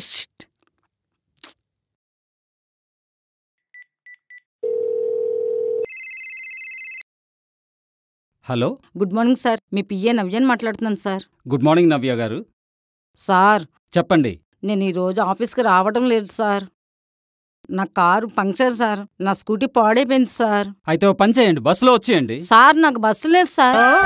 Sst. Hello good morning sir మీ PA నవ్యని మాట్లాడుతున్నాను సార్ గుడ్ మార్నింగ్ నవ్య గారు సార్ చెప్పండి నేను ఈరోజు ఆఫీస్కి రావడం లేదు సార్ నా కారు పంక్చర్ సార్ నా స్కూటీ పాడైపోయింది సార్ అయితే ఓ పని చేయండి బస్సులో వచ్చేయండి సార్ నాకు బస్సు లేదు సార్